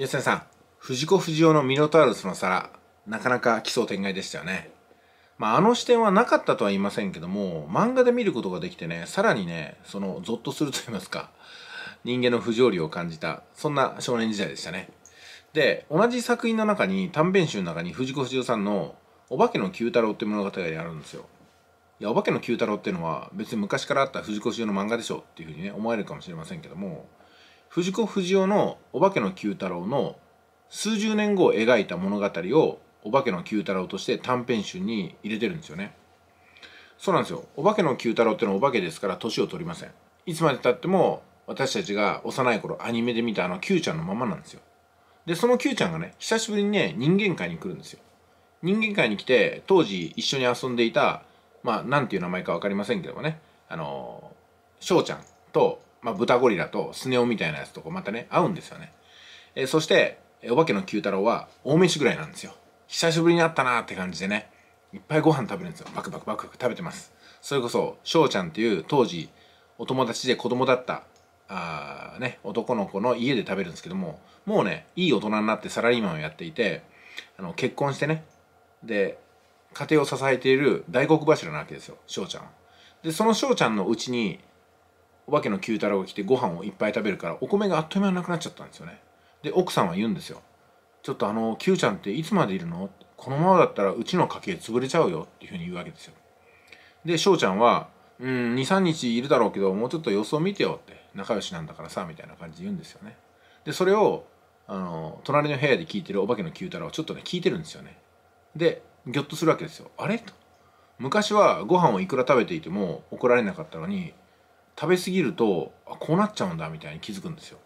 吉田さん、藤子不二雄のミノタウルスの皿、なかなか奇想天外でしたよね。まあ、あの視点はなかったとは言いませんけども、漫画で見ることができてね、さらにね、その、ゾッとすると言いますか、人間の不条理を感じた、そんな少年時代でしたね。で、同じ作品の中に、短編集の中に藤子不二雄さんの、お化けの九太郎って物語があるんですよ。いや、お化けの九太郎っていうのは別に昔からあった藤子不二雄の漫画でしょっていうふうにね、思われるかもしれませんけども、藤子不二雄の「お化けの九太郎」の数十年後を描いた物語を「お化けの九太郎」として短編集に入れてるんですよねそうなんですよ「お化けの九太郎」ってのはお化けですから年を取りませんいつまでたっても私たちが幼い頃アニメで見たあの Q ちゃんのままなんですよでその Q ちゃんがね久しぶりにね人間界に来るんですよ人間界に来て当時一緒に遊んでいたまあ何ていう名前かわかりませんけどもねあの翔ちゃんとまあ、豚ゴリラとスネ夫みたいなやつとこまたね、合うんですよね。えー、そして、お化けの九太郎は大飯ぐらいなんですよ。久しぶりに会ったなーって感じでね、いっぱいご飯食べるんですよ。バクバクバクバク食べてます。それこそ、翔ちゃんっていう当時、お友達で子供だった、あね、男の子の家で食べるんですけども、もうね、いい大人になってサラリーマンをやっていて、あの、結婚してね、で、家庭を支えている大黒柱なわけですよ、翔ちゃんは。で、その翔ちゃんのうちに、お化けの九太郎が来てご飯をいっぱい食べるからお米があっという間になくなっちゃったんですよねで奥さんは言うんですよちょっとあの Q ちゃんっていつまでいるのこのままだったらうちの家系潰れちゃうよっていうふうに言うわけですよで翔ちゃんはうん23日いるだろうけどもうちょっと様子を見てよって仲良しなんだからさみたいな感じで言うんですよねでそれをあの隣の部屋で聞いてるお化けの九太郎をちょっとね聞いてるんですよねでギョッとするわけですよあれと昔はご飯をいくら食べていても怒られなかったのに食べ過ぎるとあこうなっちゃうんだみたいに気づくんですよ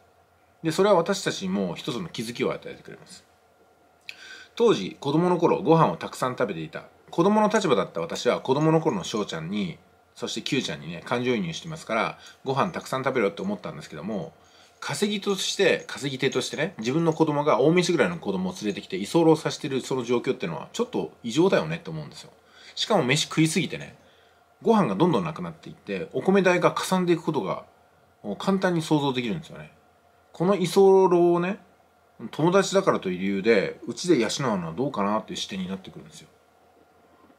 でそれは私たちにも一つの気づきを与えてくれます当時子供の頃ご飯をたくさん食べていた子供の立場だった私は子供の頃の翔ちゃんにそして Q ちゃんにね感情移入してますからご飯たくさん食べろって思ったんですけども稼ぎとして稼ぎ手としてね自分の子供が大飯ぐらいの子供を連れてきて居候させてるその状況ってのはちょっと異常だよねって思うんですよしかも飯食いすぎてねご飯がどんどんなくなっていってお米代がかさんでいくことが簡単に想像できるんですよねこの居候をね友達だからという理由でうちで養うのはどうかなっていう視点になってくるんですよ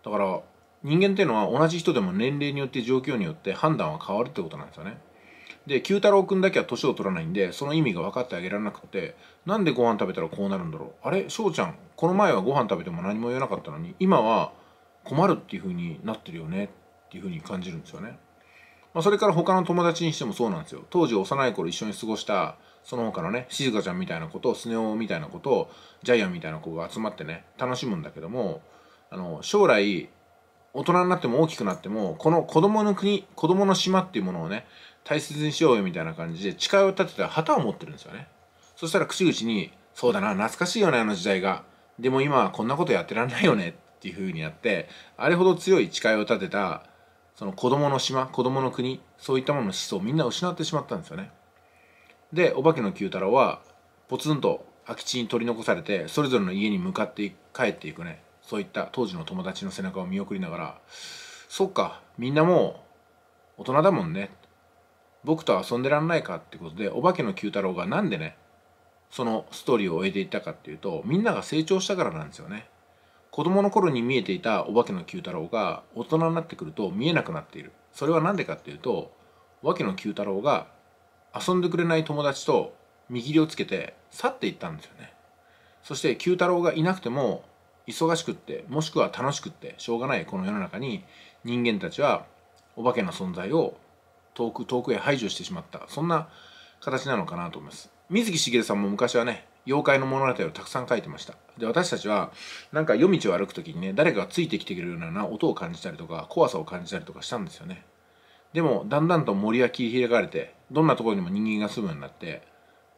だから人間っていうのは同じ人でも年齢によって状況によって判断は変わるってことなんですよねで九太郎くんだけは年を取らないんでその意味が分かってあげられなくてなんでご飯食べたらこうなるんだろうあれ翔ちゃんこの前はご飯食べても何も言えなかったのに今は困るっていう風になってるよねていうふうに感じるんですよね。まあ、それから他の友達にしてもそうなんですよ。当時幼い頃一緒に過ごした、その他のね、静香ちゃんみたいなこと、を、スネ夫みたいなこと、を、ジャイアンみたいな子が集まってね、楽しむんだけども、あの、将来、大人になっても大きくなっても、この子供の国、子供の島っていうものをね、大切にしようよみたいな感じで誓いを立てた旗を持ってるんですよね。そしたら口々に、そうだな、懐かしいよね、あの時代が。でも今はこんなことやってらんないよねっていう風にやって、あれほど強い誓いを立てたその子供の島子供の国そういったものの思想をみんな失ってしまったんですよねでお化けの九太郎はポツンと空き地に取り残されてそれぞれの家に向かって帰っていくねそういった当時の友達の背中を見送りながらそっかみんなもう大人だもんね僕と遊んでらんないかってことでお化けの九太郎がなんでねそのストーリーを終えていったかっていうとみんなが成長したからなんですよね子供の頃に見えていたお化けの Q 太郎が大人になってくると見えなくなっているそれは何でかっていうとお化けの Q 太郎が遊んでくれない友達と見切りをつけて去っていったんですよねそして Q 太郎がいなくても忙しくってもしくは楽しくってしょうがないこの世の中に人間たちはお化けの存在を遠く遠くへ排除してしまったそんな形なのかなと思います水木しげるさんも昔はね妖怪の物語をたくさん書いてましたで私たちはなんか夜道を歩く時にね誰かがついてきてくれるような音を感じたりとか怖さを感じたりとかしたんですよねでもだんだんと森は切り開かれてどんなところにも人間が住むようになって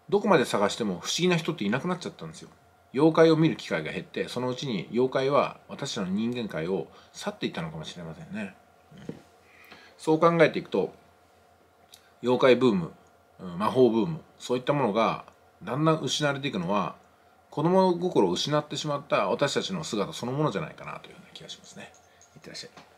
どこまで探しても不思議な人っていなくなっちゃったんですよ妖怪を見る機会が減ってそのうちに妖怪は私たちの人間界を去っていったのかもしれませんね、そう考えていくと妖怪ブーム魔法ブームそういったものがだんだん失われていくのは子供心を失ってしまった私たちの姿そのものじゃないかなというような気がしますね。いってらっしゃい。